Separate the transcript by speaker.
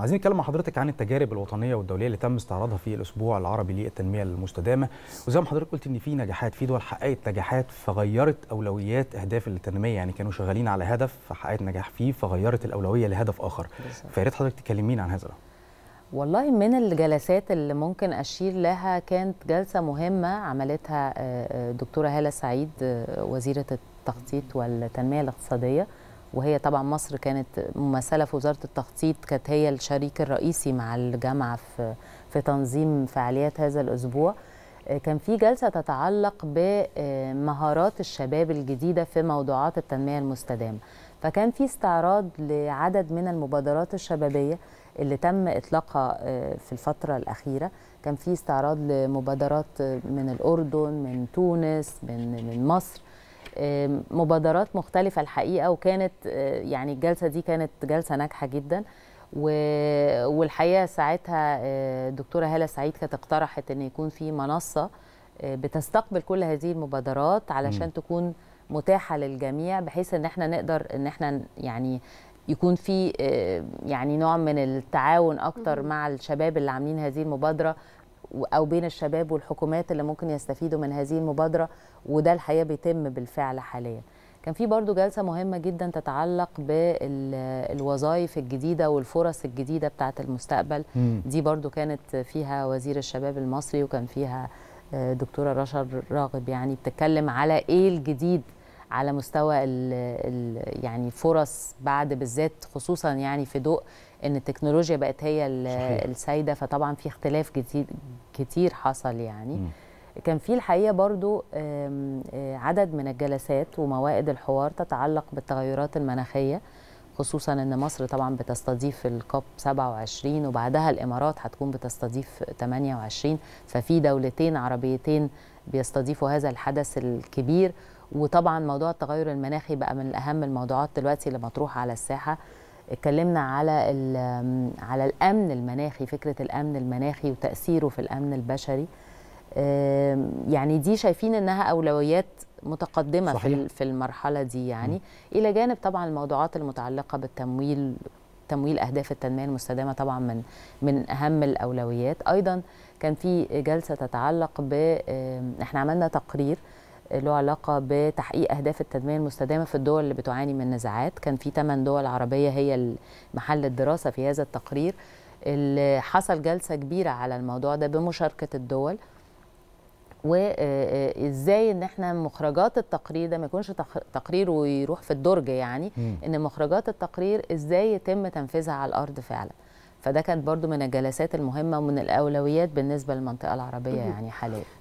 Speaker 1: عايزين نتكلم مع حضرتك عن التجارب الوطنيه والدوليه اللي تم استعراضها في الاسبوع العربي للتنميه المستدامه وزي ما حضرتك قلت ان في نجاحات في دول حققت نجاحات فغيرت اولويات اهداف التنميه يعني كانوا شغالين على هدف فحققت نجاح فيه فغيرت الاولويه لهدف اخر فيا ريت حضرتك تكلمينا عن هذا والله من الجلسات اللي ممكن أشير لها كانت جلسة مهمة عملتها آه، آه، دكتورة هالة سعيد آه، وزيرة التخطيط والتنمية الاقتصادية وهي طبعا مصر كانت ممثله في وزاره التخطيط كانت هي الشريك الرئيسي مع الجامعه في في تنظيم فعاليات هذا الاسبوع آه، كان في جلسه تتعلق بمهارات الشباب الجديده في موضوعات التنميه المستدامه فكان في استعراض لعدد من المبادرات الشبابيه اللي تم اطلاقها آه، في الفتره الاخيره كان في استعراض لمبادرات آه، من الاردن من تونس من من مصر مبادرات مختلفه الحقيقه وكانت آه، يعني الجلسه دي كانت جلسه ناجحه جدا والحقيقه ساعتها الدكتوره آه، هاله سعيد كانت اقترحت ان يكون في منصه آه، بتستقبل كل هذه المبادرات علشان م. تكون متاحه للجميع بحيث ان احنا نقدر ان احنا يعني يكون في يعني نوع من التعاون اكتر مع الشباب اللي عاملين هذه المبادره او بين الشباب والحكومات اللي ممكن يستفيدوا من هذه المبادره وده الحقيقه بيتم بالفعل حاليا كان في برضو جلسه مهمه جدا تتعلق بالوظائف الجديده والفرص الجديده بتاعه المستقبل دي برضو كانت فيها وزير الشباب المصري وكان فيها آه، دكتوره رشا راغب يعني بتتكلم على ايه الجديد على مستوى ال ال يعني فرص بعد بالذات خصوصا يعني في ضوء ان التكنولوجيا بقت هي السايده فطبعا في اختلاف كتير كتير حصل يعني م. كان في الحقيقه برضو آه، عدد من الجلسات وموائد الحوار تتعلق بالتغيرات المناخيه خصوصا ان مصر طبعا بتستضيف الكوب 27 وبعدها الامارات هتكون بتستضيف 28 ففي دولتين عربيتين بيستضيفوا هذا الحدث الكبير وطبعا موضوع التغير المناخي بقى من اهم الموضوعات دلوقتي اللي مطروحه على الساحه اتكلمنا على على الامن المناخي فكره الامن المناخي وتاثيره في الامن البشري يعني دي شايفين انها اولويات متقدمه صحيح. في المرحله دي يعني م. الى جانب طبعا الموضوعات المتعلقه بالتمويل تمويل اهداف التنميه المستدامه طبعا من من اهم الاولويات ايضا كان في جلسه تتعلق ب احنا عملنا تقرير له علاقه بتحقيق اهداف التنميه المستدامه في الدول اللي بتعاني من نزاعات كان في 8 دول عربيه هي محل الدراسه في هذا التقرير اللي حصل جلسه كبيره على الموضوع ده بمشاركه الدول وازاي آه، آه، ان احنا مخرجات التقرير ده ما يكونش تقرير ويروح في الدرج يعني ان مخرجات التقرير ازاي يتم تنفيذها على الارض فعلا فده كانت برضو من الجلسات المهمه ومن الاولويات بالنسبه للمنطقه العربيه يعني حاليا